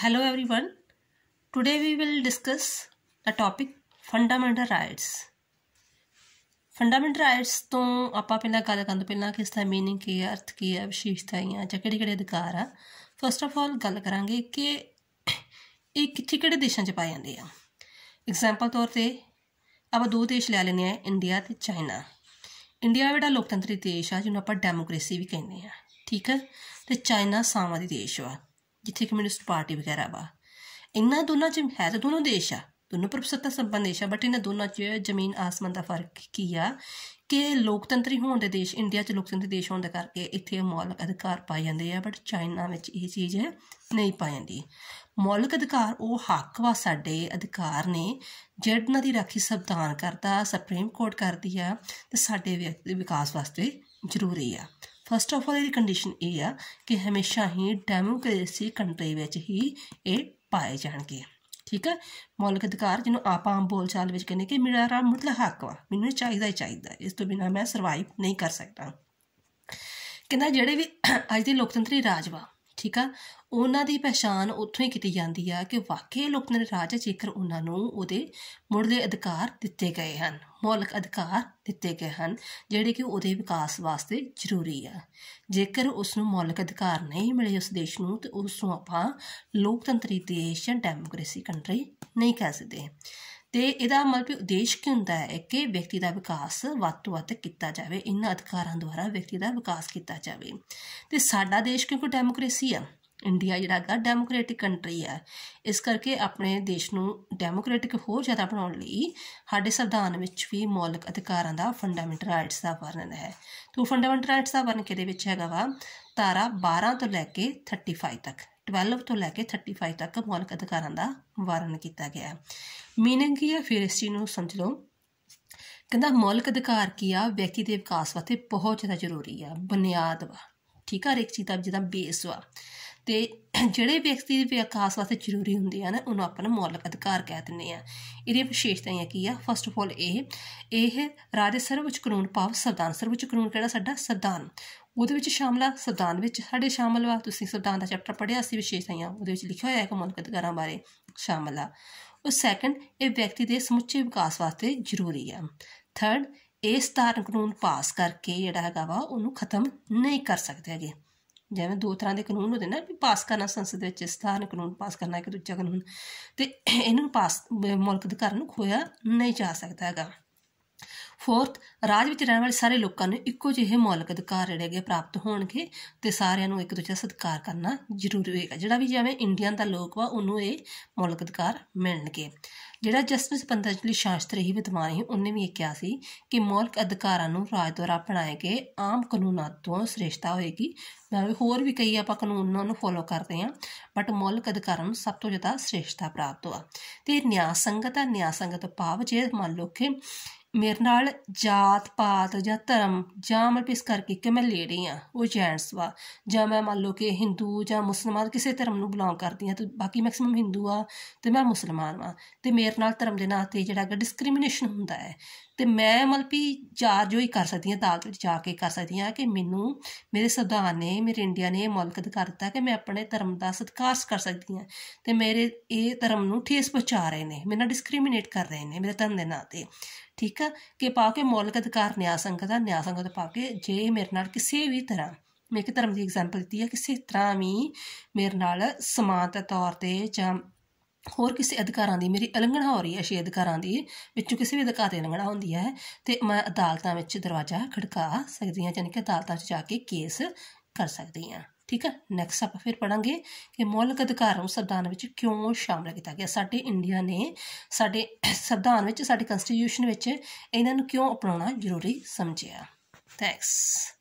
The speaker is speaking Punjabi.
Hello everyone. Today we will discuss the topic fundamental rights fundamental rights ਤੋਂ ਆਪਾਂ ਪਹਿਲਾਂ ਗੱਲ ਕਰਨ ਤੋਂ ਪਹਿਲਾਂ ਕਿ ਇਸ ਦਾ मीनिंग ਕੀ ਹੈ ਅਰਥ ਕੀ ਹੈ ਵਿਸ਼ੇਸ਼ਤਾਵਾਂ ਜਾਂ ਕਿਹੜੇ ਕਿਹੜੇ ਅਧਿਕਾਰ ਆ ਫਸਟ ਆਫ ਆਲ ਗੱਲ ਕਰਾਂਗੇ ਕਿ ਇਹ ਕਿੱਥੇ ਕਿਹੜੇ ਦੇਸ਼ਾਂ 'ਚ ਪਾਏ ਜਾਂਦੇ ਆ ਐਗਜ਼ਾਮਪਲ ਤੌਰ ਤੇ ਆਪਾਂ ਦੋ ਦੇਸ਼ ਲੈ ਲੈਣੇ ਆ ਇੰਡੀਆ ਤੇ ਚਾਈਨਾ ਇੰਡੀਆ ਬੜਾ ਲੋਕਤੰਤਰੀ ਦੇਸ਼ ਆ ਜਿਹਨੂੰ ਆਪਾਂ ਡੈਮੋਕ੍ਰੇਸੀ ਵੀ ਕਹਿੰਦੇ ਆ ਠੀਕ ਹੈ ਤੇ ਚਾਈਨਾ ਸਾਮਵਾਦੀ ਦੇਸ਼ ਆ ਜਿੱਥੇ ਕਮਿਊਨਿਸਟ ਪਾਰਟੀ ਵਗੈਰਾ ਵਾ ਇਹਨਾਂ ਦੋਨਾਂ 'ਚ ਹੈ ਤਾਂ ਦੋਨੋਂ ਦੇਸ਼ ਆ ਦੋਨੋਂ ਪ੍ਰਭਸੱਤਾ ਸੰਪੰਨ ਦੇਸ਼ ਆ ਬਟ ਇਹਨਾਂ ਦੋਨਾਂ 'ਚ ਜ਼ਮੀਨ ਆਸਮਾਨ ਦਾ ਫਰਕ ਕੀ ਆ ਕਿ ਲੋਕਤੰਤਰੀ ਹੋਣ ਦੇ ਦੇਸ਼ ਇੰਡੀਆ 'ਚ ਲੋਕਤੰਤਰੀ ਦੇਸ਼ ਹੋਣ ਦੇ ਕਰਕੇ ਇੱਥੇ ਮੌਲਿਕ ਅਧਿਕਾਰ ਪਾਏ ਜਾਂਦੇ ਆ ਬਟ ਚਾਈਨਾ ਵਿੱਚ ਇਹ ਚੀਜ਼ ਨਹੀਂ ਪਾਈ ਜਾਂਦੀ ਮੌਲਿਕ ਅਧਿਕਾਰ ਉਹ ਹੱਕ ਵਾ ਸਾਡੇ ਅਧਿਕਾਰ ਨੇ ਜਿਹਨਾਂ ਦੀ ਰਾਖੀ ਸੰਵਿਧਾਨ ਕਰਦਾ ਸੁਪਰੀਮ ਕੋਰਟ ਕਰਦੀ ਆ ਤੇ ਸਾਡੇ ਵਿਕਾਸ ਵਾਸਤੇ ਜ਼ਰੂਰੀ ਆ ਫਸਟ ਆਫ ਆਲ ਇਹਦੀ ਕੰਡੀਸ਼ਨ ਇਹ ਆ ਕਿ ਹਮੇਸ਼ਾ ਹੀ ਡੈਮੋਕ੍ਰੇਸੀ ਕੰਟਰੀ ਵਿੱਚ ਹੀ ਇਹ ਪਾਏ ਜਾਣਗੇ ਠੀਕ ਹੈ ਮੌਲਿਕ ਅਧਿਕਾਰ ਜਿਹਨੂੰ ਆਪਾਂ ਆਮ ਬੋਲਚਾਲ ਵਿੱਚ ਕਹਿੰਦੇ ਕਿ ਮੇਰਾ ਮੁੱਢਲਾ ਹੱਕ ਵਾ ਮੈਨੂੰ ਚਾਹੀਦਾ ਹੀ ਚਾਹੀਦਾ ਇਸ ਤੋਂ ਬਿਨਾ ਮੈਂ ਸਰਵਾਈਵ ਨਹੀਂ ਕਰ ਸਕਦਾ ਕਹਿੰਦਾ ਜਿਹੜੇ ਵੀ ਅੱਜ ਦੇ ਲੋਕਤੰਤਰੀ ਰਾਜ ਵਾ ਠੀਕ ਆ ਉਹਨਾਂ ਦੀ ਪਛਾਣ ਉੱਥੋਂ ਹੀ ਕੀਤੀ ਜਾਂਦੀ ਆ ਕਿ ਵਾਕਈ ਲੋਕਨਰ ਰਾਜਾ ਜੇਕਰ ਉਹਨਾਂ ਨੂੰ ਉਹਦੇ ਮੁੱਢਲੇ ਅਧਿਕਾਰ ਦਿੱਤੇ ਗਏ ਹਨ ਮੌਲਿਕ ਅਧਿਕਾਰ ਦਿੱਤੇ ਗਏ ਹਨ ਜਿਹੜੇ ਕਿ ਉਹਦੇ ਵਿਕਾਸ ਵਾਸਤੇ ਜ਼ਰੂਰੀ ਆ ਜੇਕਰ ਉਸ ਨੂੰ ਮੌਲਿਕ ਅਧਿਕਾਰ ਨਹੀਂ ਮਿਲੇ ਉਸ ਦੇਸ਼ ਨੂੰ ਤੇ ਉਸ ਨੂੰ ਆਪਾਂ ਲੋਕਤੰਤਰੀ ਦੇਸ਼ ਜਾਂ ਡੈਮੋਕ੍ਰੇਸੀ ਕੰਟਰੀ ਨਹੀਂ ਕਹਿ ਸਕਦੇ ਤੇ ਇਹਦਾ ਮਤਲਬ ਉਦੇਸ਼ ਕੀ ਹੁੰਦਾ ਹੈ ਕਿ ਵਿਅਕਤੀ ਦਾ ਵਿਕਾਸ ਵੱਧ ਤੋਂ ਵੱਧ ਕੀਤਾ ਜਾਵੇ ਇਹਨਾਂ ਅਧਿਕਾਰਾਂ ਦੁਆਰਾ ਵਿਅਕਤੀ ਦਾ ਵਿਕਾਸ ਕੀਤਾ ਜਾਵੇ ਤੇ ਸਾਡਾ ਦੇਸ਼ ਕਿਉਂਕਿ ਡੈਮੋਕ੍ਰੇਸੀ ਆ ਇੰਡੀਆ ਜਿਹੜਾ ਹੈਗਾ ਡੈਮੋਕ੍ਰੈਟਿਕ ਕੰਟਰੀ ਆ ਇਸ ਕਰਕੇ ਆਪਣੇ ਦੇਸ਼ ਨੂੰ ਡੈਮੋਕ੍ਰੈਟਿਕ ਹੋਰ ਜ਼ਿਆਦਾ ਬਣਾਉਣ ਲਈ ਸਾਡੇ ਸੰਵਿਧਾਨ ਵਿੱਚ ਵੀ ਮੌਲਿਕ ਅਧਿਕਾਰਾਂ ਦਾ ਫੰਡਾਮੈਂਟਲ ਰਾਈਟਸ ਦਾ ਵਰਣਨ ਹੈ ਤੋਂ ਫੰਡਾਮੈਂਟਲ ਰਾਈਟਸ ਦਾ ਵਰਣਨ ਕਿਹਦੇ ਵਿੱਚ ਹੈਗਾ ਵਾ ਧਾਰਾ 12 ਤੋਂ ਲੈ ਕੇ 35 ਤੱਕ 12 ਤੋਂ ਲੈ ਕੇ 35 ਤੱਕ ਮੌਲਿਕ ਅਧਿਕਾਰਾਂ ਦਾ ਵਾਰਨ ਕੀਤਾ ਗਿਆ ਮੀਨਿੰਗ ਕੀ ਹੈ ਫਿਰ ਇਸ ਚੀਜ਼ ਨੂੰ ਸਮਝ ਲਓ ਕਹਿੰਦਾ ਮੌਲਿਕ ਅਧਿਕਾਰ ਕੀ ਆ ਵਿਅਕਤੀ ਦੇ ਵਿਕਾਸ ਵਾਸਤੇ ਬਹੁਤ ਜ਼ਿਆਦਾ ਜ਼ਰੂਰੀ ਆ ਬੁਨਿਆਦ ਵਾ ਠੀਕ ਆ ਇੱਕ ਚੀਜ਼ ਦਾ ਜਿਹਦਾ ਬੇਸ ਵਾ ਤੇ ਜਿਹੜੇ ਵਿਅਕਤੀ ਦੇ ਵਿਕਾਸ ਵਾਸਤੇ ਜ਼ਰੂਰੀ ਹੁੰਦੇ ਆ ਨਾ ਉਹਨੂੰ ਆਪਾਂ ਨੇ ਮੌਲਿਕ ਅਧਿਕਾਰ ਕਹਿ ਦਿੰਨੇ ਆ ਇਹਦੀਆਂ ਵਿਸ਼ੇਸ਼ਤਾਵਾਂ ਕੀ ਆ ਫਸਟ ਆਫ ਆਲ ਇਹ ਇਹ ਰਾਜ ਸਰਵਉੱਚ ਕਾਨੂੰਨ ਪਾਵ ਸਰਦਾਨ ਸਰਵਉੱਚ ਕਾਨੂੰਨ ਕਿਹੜਾ ਸਾਡਾ ਸਰਦਾਨ ਉਹਦੇ ਵਿੱਚ ਸ਼ਾਮਲਾ ਸਰਦਾਨ ਵਿੱਚ ਸਾਡੇ ਸ਼ਾਮਲ ਆ ਤੁਸੀਂ ਸਰਦਾਨ ਦਾ ਚੈਪਟਰ ਪੜ੍ਹਿਆ ਸੀ ਵਿਸ਼ੇਸ਼ਤਾਈਆਂ ਉਹਦੇ ਵਿੱਚ ਲਿਖਿਆ ਹੋਇਆ ਹੈ ਕਿ ਮੁਨਕਦਗਾਰਾਂ ਬਾਰੇ ਸ਼ਾਮਲਾ ਉਹ ਸੈਕੰਡ ਇਹ ਵਿਅਕਤੀ ਦੇ ਸਮੁੱਚੇ ਵਿਕਾਸ ਵਾਸਤੇ ਜ਼ਰੂਰੀ ਹੈ ਥਰਡ ਇਹ ਸਧਾਰਨ ਕਾਨੂੰਨ ਪਾਸ ਕਰਕੇ ਜਿਹੜਾ ਹੈਗਾ ਵਾ ਉਹਨੂੰ ਖਤਮ ਨਹੀਂ ਕਰ ਸਕਦੇ ਹੈਗੇ ਜਿਵੇਂ ਦੋ ਤਰ੍ਹਾਂ ਦੇ ਕਾਨੂੰਨ ਹੁੰਦੇ ਨੇ ਵੀ ਪਾਸ ਕਰਨਾ ਸੰਸਦ ਵਿੱਚ ਸਧਾਰਨ ਕਾਨੂੰਨ ਪਾਸ ਕਰਨਾ ਇੱਕ ਦੂਜਾ ਕਾਨੂੰਨ ਤੇ ਇਹਨੂੰ ਪਾਸ ਮੁਲਕ ਦੇ ਕਰਨ ਨੂੰ ਖੋਇਆ ਨਹੀਂ ਜਾ ਸਕਦਾ ਹੈਗਾ ਫੋਰਥ ਰਾਜ ਵਿੱਚ ਰਹਿਣ ਵਾਲੇ ਸਾਰੇ ਲੋਕਾਂ ਨੂੰ ਇੱਕੋ ਜਿਹੇ ਮੌਲਿਕ ਅਧਿਕਾਰ ਜਿਹੜੇ ਹੈਗੇ ਪ੍ਰਾਪਤ ਹੋਣਗੇ ਤੇ ਸਾਰਿਆਂ ਨੂੰ ਇੱਕ ਦੂਜੇ ਦਾ ਸਤਿਕਾਰ ਕਰਨਾ ਜ਼ਰੂਰੀ ਹੋਏਗਾ ਜਿਹੜਾ ਵੀ ਜਿਵੇਂ ਇੰਡੀਅਨ ਦਾ ਲੋਕ ਵਾ ਉਹਨੂੰ ਇਹ ਮੌਲਿਕ ਅਧਿਕਾਰ ਮਿਲਣਗੇ ਜਿਹੜਾ ਜਸਟਿਸ ਪੰਤਜਲੀ ਸ਼ਾਸਤਰੀ ਹੀ ਵਿਦਵਾਨ ਹੈ ਉਹਨੇ ਵੀ ਇਹ ਕਿਹਾ ਸੀ ਕਿ ਮੌਲਿਕ ਅਧਿਕਾਰਾਂ ਨੂੰ ਰਾਜ ਦੁਆਰਾ ਅਪਣਾਏ ਗਏ ਆਮ ਕਾਨੂੰਨਾਂ ਤੋਂ ਸ੍ਰੇਸ਼ਟਾ ਹੋਏਗੀ ਨਾਲ ਹੋਰ ਵੀ ਕਈ ਆਪਾਂ ਕਾਨੂੰਨਾਂ ਨੂੰ ਫੋਲੋ ਕਰਦੇ ਹਾਂ ਬਟ ਮੌਲਿਕ ਅਧਿਕਾਰਾਂ ਨੂੰ ਸਭ ਤੋਂ ਜ਼ਿਆਦਾ ਸ੍ਰੇਸ਼ਟਾ ਪ੍ਰਾਪਤ ਹੋਆ ਤੇ ਨਿਆਂ ਸੰਗਤ ਹੈ ਨਿਆਂ ਸੰਗਤ ਭਾਵ ਜੇ ਮੰਨ ਲੋਕੇ ਮੇਰੇ ਨਾਲ ਜਾਤ ਪਾਤ ਜਾਂ ਧਰਮ ਜਾਂ ਮਲਪਿਸ ਕਰਕੇ ਕਿ ਮੈਂ ਲੇਡੀ ਆ ਉਹ ਜੈਂਟਸ ਵਾ ਜਾਂ ਮੈਂ ਮੰਨ ਲਓ ਕਿ ਹਿੰਦੂ ਜਾਂ ਮੁਸਲਮਾਨ ਕਿਸੇ ਧਰਮ ਨੂੰ ਬਿਲੋਂਗ ਕਰਦੀ ਆ ਤੇ ਬਾਕੀ ਮੈਕਸਿਮਮ ਹਿੰਦੂ ਆ ਤੇ ਮੈਂ ਮੁਸਲਮਾਨ ਆ ਤੇ ਮੇਰੇ ਨਾਲ ਧਰਮ ਦੇ ਨਾਂ ਤੇ ਜਿਹੜਾ ਕਿ ਡਿਸਕ੍ਰਿਮੀਨੇਸ਼ਨ ਹੁੰਦਾ ਹੈ ਤੇ ਮੈਂ ਮਤਲਬ ਵੀ ਚਾਰ ਜੋ ਹੀ ਕਰ ਸਕਦੀ ਹਾਂ ਤਾਲ ਵਿੱਚ ਜਾ ਕੇ ਕਰ ਸਕਦੀ ਹਾਂ ਕਿ ਮੈਨੂੰ ਮੇਰੇ ਸੰਵਿਧਾਨ ਨੇ ਮੇਰੇ ਇੰਡੀਆ ਨੇ ਇਹ ਮੌਲਕ ਅਧਿਕਾਰ ਦਿੱਤਾ ਕਿ ਮੈਂ ਆਪਣੇ ਧਰਮ ਦਾ ਸਤਿਕਾਰ ਕਰ ਸਕਦੀ ਹਾਂ ਤੇ ਮੇਰੇ ਇਹ ਧਰਮ ਨੂੰ ਠੇਸ ਪਹੁੰਚਾ ਰਹੇ ਨੇ ਮੈਨਾਂ ਡਿਸਕ੍ਰਿਮੀਨੇਟ ਕਰ ਰਹੇ ਨੇ ਮੇਰੇ ਧਰਮ ਦੇ ਨਾਂ ਤੇ ਠੀਕ ਆ ਕਿ ਪਾ ਕੇ ਮੌਲਕ ਅਧਿਕਾਰ ਨਿਆ ਸੰਗਤ ਦਾ ਨਿਆ ਸੰਗਤ ਪਾ ਕੇ ਜੇ ਮੇਰੇ ਨਾਲ ਕਿਸੇ ਵੀ ਤਰ੍ਹਾਂ ਮੈਂ ਇੱਕ ਧਰਮ ਦੀ ਐਗਜ਼ਾਮਪਲ ਦਿੱਤੀ ਹੈ ਕਿਸੇ ਤਰ੍ਹਾਂ ਵੀ ਮੇਰੇ ਨਾਲ ਸਮਾਨਤਾ ਤੌਰ ਤੇ ਜਾਂ ਹੋਰ ਕਿਸੇ ਅਧਿਕਾਰਾਂ ਦੀ ਮੇਰੀ ਉਲੰਘਣਾ ਹੋ ਰਹੀ ਹੈ ਸ਼ੇ ਅਧਿਕਾਰਾਂ ਦੀ ਵਿੱਚੋਂ ਕਿਸੇ ਵੀ ਅਧਿਕਾਰ ਤੇ ਉਲੰਘਣਾ ਹੁੰਦੀ ਹੈ ਤੇ ਮੈਂ ਅਦਾਲਤਾਂ ਵਿੱਚ ਦਰਵਾਜ਼ਾ ਖੜਕਾ ਸਕਦੀ ਹਾਂ ਯਾਨੀ ਕਿ ਅਦਾਲਤਾਂ 'ਚ ਜਾ ਕੇ ਕੇਸ ਕਰ ਸਕਦੀ ਹਾਂ ਠੀਕ ਹੈ ਨੈਕਸਟ ਆਪਾਂ ਫਿਰ ਪੜਾਂਗੇ ਕਿ ਮੌਲਿਕ ਅਧਿਕਾਰ ਨੂੰ ਸੰਵਿਧਾਨ ਵਿੱਚ ਕਿਉਂ ਸ਼ਾਮਲ ਕੀਤਾ ਗਿਆ ਸਾਡੇ ਇੰਡੀਆ ਨੇ ਸਾਡੇ ਸੰਵਿਧਾਨ ਵਿੱਚ ਸਾਡੇ ਕਨਸਟੀਟਿਊਸ਼ਨ ਵਿੱਚ ਇਹਨਾਂ ਨੂੰ ਕਿਉਂ ਅਪਣਾਉਣਾ ਜ਼ਰੂਰੀ ਸਮਝਿਆ ਥੈਂਕਸ